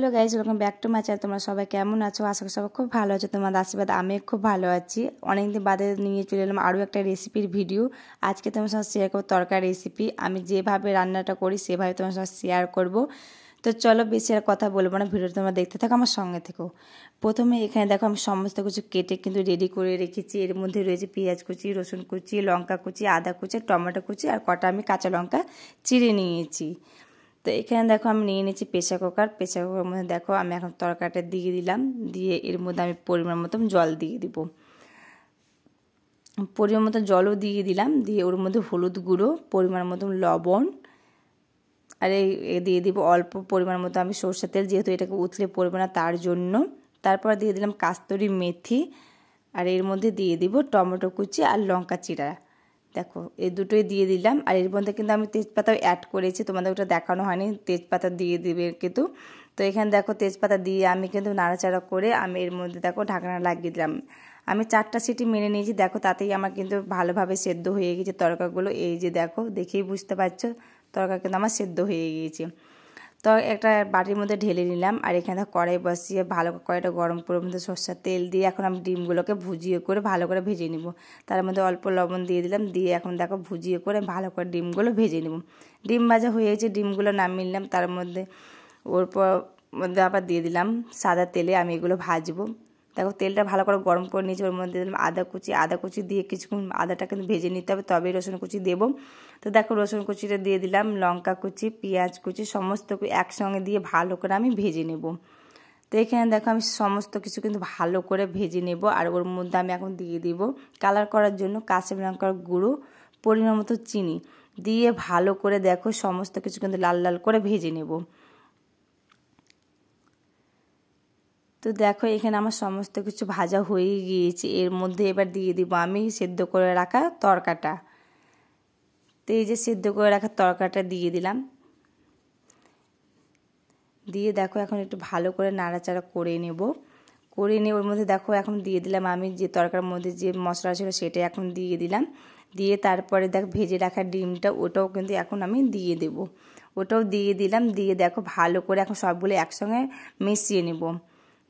hello guys ওরকম back to মাছ আর তোমরা সবাই কেমন আছো আশা করি সবাই খুব ভালো আছো তোমাদের আশীর্বাদ আমি খুব ভালো আছি অনেকদিন বাদে নিয়ে চলে এলাম আরও একটা রেসিপির ভিডিও আজকে তোমার সঙ্গে শেয়ার করবো তরকারি রেসিপি আমি যেভাবে রান্নাটা করি সেভাবে তোমার সঙ্গে শেয়ার করব তো চলো বেশি আর কথা বলবো না ভিডিও তোমরা দেখতে থাকো আমার সঙ্গে থেকেও প্রথমে এখানে দেখো আমি সমস্ত কিছু কেটে কিন্তু রেডি করে রেখেছি এর মধ্যে রয়েছে পেঁয়াজ কুচি রসুন কুচি লঙ্কা কুচি আদা কুচি টমেটো কুচি আর কটা আমি কাঁচা লঙ্কা চিড়ে নিয়েছি তো এখানে দেখো আমি নিয়ে নিয়েছি প্রেশার কুকার প্রেশার কুকারের মধ্যে দেখো আমি এখন তরকারিটা দিয়ে দিলাম দিয়ে এর মধ্যে আমি পরিমাণ মতন জল দিয়ে দিব পরিমাণ মতন জলও দিয়ে দিলাম দিয়ে ওর মধ্যে হলুদ গুঁড়ো পরিমাণ মতন লবণ আর এই দিয়ে দিব অল্প পরিমাণ মতো আমি সরষের তেল যেহেতু এটাকে উতলে পড়বে না তার জন্য তারপর দিয়ে দিলাম কাস্তরি মেথি আর এর মধ্যে দিয়ে দিব টমেটো কুচি আর লঙ্কা চিরা দেখো এই দুটোই দিয়ে দিলাম আর এর মধ্যে কিন্তু আমি তেজপাতাও অ্যাড করেছি তোমাদের ওটা দেখানো হয়নি তেজপাতা দিয়ে দিবে কিন্তু তো এখানে দেখো তেজপাতা দিয়ে আমি কিন্তু নাড়াচাড়া করে আমি এর মধ্যে দেখো ঢাকনা লাগিয়ে দিলাম আমি চারটা সিটি মেনে নিয়েছি দেখো তাতেই আমার কিন্তু ভালোভাবে সেদ্ধ হয়ে গেছে তরকাগুলো এই যে দেখো দেখেই বুঝতে পারছো তরকা কিন্তু আমার সেদ্ধ হয়ে গিয়েছে তো একটা বাটির মধ্যে ঢেলে নিলাম আর এখানে কড়াই বসিয়ে ভালো করে কড়াইটা গরম করে মধ্যে সর্ষার তেল দিয়ে এখন আমি ডিমগুলোকে ভুজিয়ে করে ভালো করে ভেজে নিব তার মধ্যে অল্প লবণ দিয়ে দিলাম দিয়ে এখন দেখো ভুজিয়ে করে ভালো করে ডিমগুলো ভেজে নেব ডিম ভাজা হয়ে গেছে ডিমগুলো নাম মিললাম তার মধ্যে ওর পর মধ্যে আবার দিয়ে দিলাম সাদা তেলে আমি এগুলো ভাজবো দেখো তেলটা ভালো করে গরম করে নিয়েছি ওর মধ্যে দিলাম আদা কুচি আদা কুচি দিয়ে কিছুক্ষণ আদাটা কিন্তু ভেজে নিতে হবে তবেই রসুন কুচি দেবো তো দেখো রসুন কুচিটা দিয়ে দিলাম লঙ্কা কুচি পেঁয়াজ কুচি সমস্ত একসঙ্গে দিয়ে ভালো করে আমি ভেজে নেব তো এখানে দেখো আমি সমস্ত কিছু কিন্তু ভালো করে ভেজে নেব আর ওর মধ্যে আমি এখন দিয়ে দিব কালার করার জন্য কাশ্মীর লঙ্কার গুঁড়ো পরিমাণ মতো চিনি দিয়ে ভালো করে দেখো সমস্ত কিছু কিন্তু লাল লাল করে ভেজে নেব তো দেখো এখানে আমার সমস্ত কিছু ভাজা হয়ে গিয়েছে এর মধ্যে এবার দিয়ে দিব আমি সেদ্ধ করে রাখা তরকাটা তো এই যে সেদ্ধ করে রাখা তরকাটা দিয়ে দিলাম দিয়ে দেখো এখন একটু ভালো করে নাড়াচাড়া করে নেব করে নিয়ে ওর মধ্যে দেখো এখন দিয়ে দিলাম আমি যে তরকার মধ্যে যে মশলা ছিল সেটা এখন দিয়ে দিলাম দিয়ে তারপরে দেখ ভেজে রাখা ডিমটা ওটাও কিন্তু এখন আমি দিয়ে দেব ওটাও দিয়ে দিলাম দিয়ে দেখো ভালো করে এখন সবগুলো একসঙ্গে মিশিয়ে নেব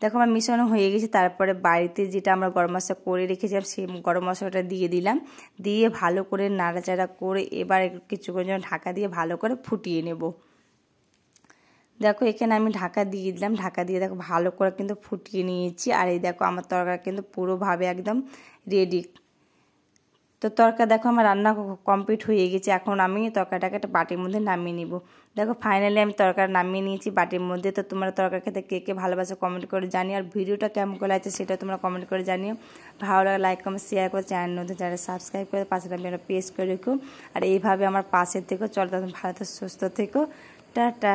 দেখো আমার মিশানো হয়ে গেছে তারপরে বাড়িতে যেটা আমরা গরম মশলা করে রেখেছিলাম সেই গরম মশলাটা দিয়ে দিলাম দিয়ে ভালো করে নাড়াচাড়া করে এবার কিছুক্ষণ জন্য ঢাকা দিয়ে ভালো করে ফুটিয়ে নেব দেখো এখানে আমি ঢাকা দিয়ে দিলাম ঢাকা দিয়ে দেখো ভালো করে কিন্তু ফুটিয়ে নিয়েছি আর এই দেখো আমার তরকারি কিন্তু পুরোভাবে একদম রেডি তো তরকা দেখো আমার রান্না কমপ্লিট হয়ে গেছে এখন আমি তরকাটাকে একটা বাটির মধ্যে নামিয়ে নিব দেখো ফাইনালি আমি তরকাটা নামিয়ে নিয়েছি বাটির মধ্যে তো তোমরা তরকার খেতে কে কে ভালোবাসো কমেন্ট করে জানিও আর ভিডিওটা কেমন করে আছে সেটা তোমরা কমেন্ট করে জানিও ভালো লাগে লাইক কমেন্ট শেয়ার করো চ্যানেল নতুন চ্যানেল সাবস্ক্রাইব করে পাশে একটা পেস্ট করে রেখো আর এইভাবে আমার পাশের থেকো চলো তখন ভালো সুস্থ থেকো টাটা